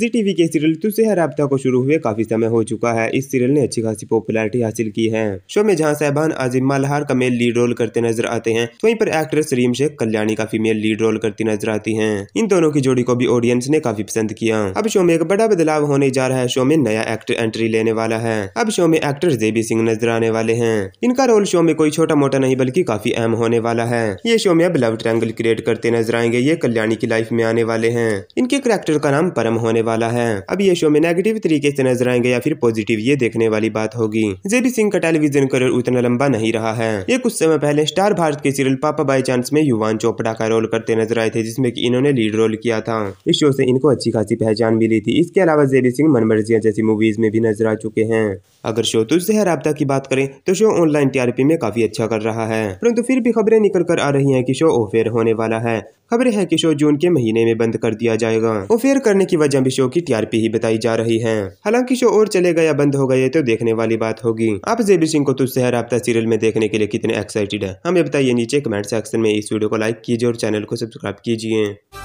जी TV के serial तुझसे तो है रब्ता को शुरू हुए काफी समय हो चुका है इस सीरियल ने अच्छी खासी पॉपुलैरिटी हासिल की है शो में जहाँ साहबान आजिम मल्हार का मेल लीड रोल करते नजर आते हैं वहीं पर एक्ट्रेस रीम शेख कल्याणी का फीमेल लीड रोल करती नजर आती है इन दोनों की जोड़ी को भी ऑडियंस ने काफी पसंद किया अब शो में एक बड़ा बदलाव होने जा रहा है शो में नया एक्टर एंट्री लेने वाला है अब शो में एक्टर जेबी सिंह नजर आने वाले है इनका रोल शो में कोई छोटा मोटा नहीं बल्कि काफी अहम होने वाला है ये शो में अब लव ट्रैंगल क्रिएट करते नजर आएंगे ये कल्याणी की लाइफ में आने वाले है इनके करेक्टर का नाम परम होने वाला है अब ये शो में नेगेटिव तरीके से नजर आएंगे या फिर पॉजिटिव ये देखने वाली बात होगी जेबी सिंह का टेलीविजन करियर उतना लंबा नहीं रहा है ये कुछ समय पहले स्टार भारत के सीरियल पापा बाई चांस में युवान चोपड़ा का रोल करते नजर आए थे जिसमे की इन्होंने लीड रोल किया था इस शो से इनको अच्छी खासी पहचान मिली थी इसके अलावा जेबी सिंह मनमर्जिया जैसी मूवीज में भी नजर आ चुके हैं अगर शो तुझसे रबता की बात करें तो शो ऑनलाइन टीआरपी में काफी अच्छा कर रहा है परंतु फिर भी खबरें निकल कर आ रही है की शो ओफेयर होने वाला है खबर है कि शो जून के महीने में बंद कर दिया जाएगा ओफेयर करने की वजह भी शो की टीआरपी ही बताई जा रही है हालांकि शो और चले गए बंद हो गए तो देखने वाली बात होगी आप जेबी सिंह को तुझसे रबता सीरियल में देखने के लिए कितने एक्साइटेड है हमें बताइए नीचे कमेंट सेक्शन में इस वीडियो को लाइक कीजिए और चैनल को सब्सक्राइब कीजिए